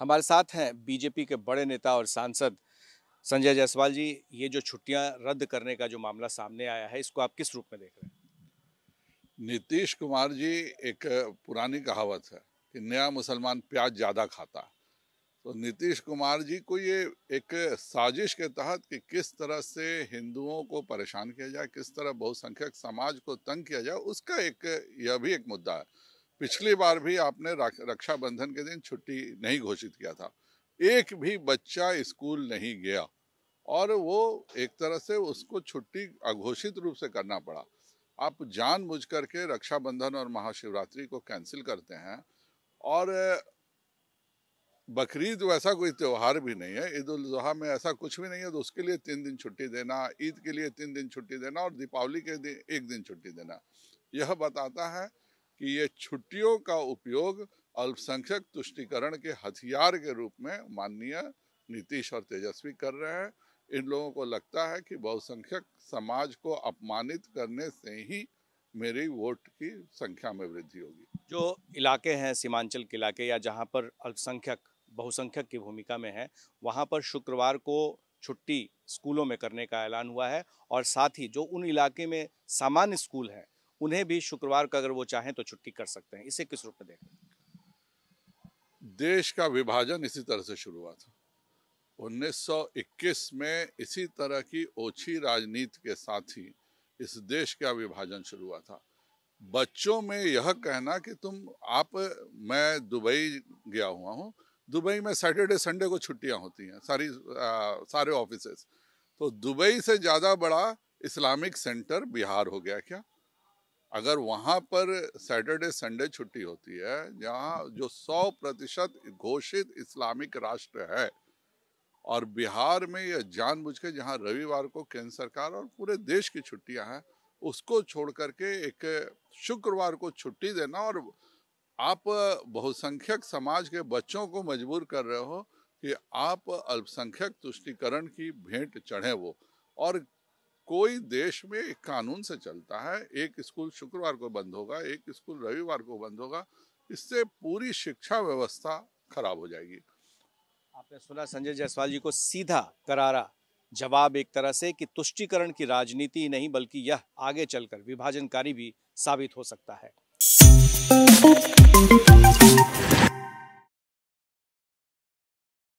हमारे साथ हैं बीजेपी के बड़े नेता और सांसद संजय जायसवाल जी ये जो छुट्टियां रद्द करने का जो मामला सामने आया है इसको आप किस रूप में देख रहे हैं नीतीश कुमार जी एक पुरानी कहावत है कि नया मुसलमान प्याज ज़्यादा खाता तो नीतीश कुमार जी को ये एक साजिश के तहत कि किस तरह से हिंदुओं को परेशान किया जाए किस तरह बहुसंख्यक समाज को तंग किया जाए उसका एक यह भी एक मुद्दा है पिछली बार भी आपने रक्षाबंधन के दिन छुट्टी नहीं घोषित किया था एक भी बच्चा स्कूल नहीं गया और वो एक तरह से उसको छुट्टी अघोषित रूप से करना पड़ा आप जान बुझ करके रक्षाबंधन और महाशिवरात्रि को कैंसिल करते हैं और बकरीद वैसा कोई त्यौहार भी नहीं है ईद जहा में ऐसा कुछ भी नहीं है तो उसके लिए तीन दिन छुट्टी देना ईद के लिए तीन दिन छुट्टी देना और दीपावली के दिन एक दिन छुट्टी देना यह बताता है कि ये छुट्टियों का उपयोग अल्पसंख्यक तुष्टिकरण के हथियार के रूप में माननीय नीतीश और तेजस्वी कर रहे हैं इन लोगों को लगता है कि बहुसंख्यक समाज को अपमानित करने से ही मेरी वोट की संख्या में वृद्धि होगी जो इलाके हैं सीमांचल के इलाके या जहां पर अल्पसंख्यक बहुसंख्यक की भूमिका में है वहां पर शुक्रवार को छुट्टी स्कूलों में करने का ऐलान हुआ है और साथ ही जो उन इलाके में सामान्य स्कूल हैं उन्हें भी शुक्रवार का अगर वो चाहें तो छुट्टी कर सकते हैं इसे किस रूप में देखें देश का विभाजन इसी तरह से शुरू हुआ था 1921 में इसी तरह की ओछी राजनीति के साथ ही इस देश का विभाजन शुरू हुआ था बच्चों में यह कहना कि तुम आप मैं दुबई गया हुआ हूँ दुबई में सैटरडे संडे को छुट्टियाँ होती हैं सारी आ, सारे ऑफिसेस तो दुबई से ज़्यादा बड़ा इस्लामिक सेंटर बिहार हो गया क्या अगर वहाँ पर सैटरडे संडे छुट्टी होती है जहाँ जो 100 प्रतिशत घोषित इस्लामिक राष्ट्र है और बिहार में यह जानबूझ के जहाँ रविवार को केंद्र सरकार और पूरे देश की छुट्टियाँ हैं उसको छोड़ करके एक शुक्रवार को छुट्टी देना और आप बहुसंख्यक समाज के बच्चों को मजबूर कर रहे हो कि आप अल्पसंख्यक तुष्टिकरण की भेंट चढ़े वो और कोई देश में एक कानून से चलता है एक स्कूल शुक्रवार को बंद होगा एक स्कूल रविवार को बंद होगा इससे पूरी शिक्षा व्यवस्था खराब हो जाएगी आपने सुना संजय जायसवाल जी को सीधा करारा जवाब एक तरह से कि तुष्टीकरण की राजनीति नहीं बल्कि यह आगे चलकर विभाजनकारी भी साबित हो सकता है